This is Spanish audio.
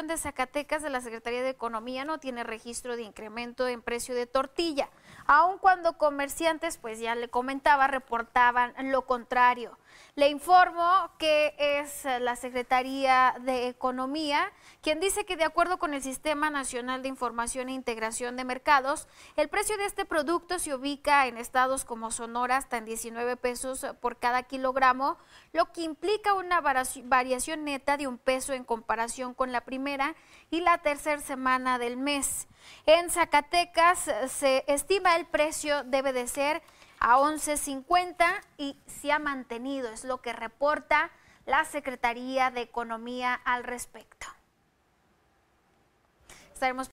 de Zacatecas de la Secretaría de Economía no tiene registro de incremento en precio de tortilla aun cuando comerciantes, pues ya le comentaba, reportaban lo contrario. Le informo que es la Secretaría de Economía quien dice que de acuerdo con el Sistema Nacional de Información e Integración de Mercados, el precio de este producto se ubica en estados como Sonora hasta en 19 pesos por cada kilogramo, lo que implica una variación neta de un peso en comparación con la primera y la tercera semana del mes. En Zacatecas se estima el precio debe de ser a 11.50 y se ha mantenido, es lo que reporta la Secretaría de Economía al respecto. Estaremos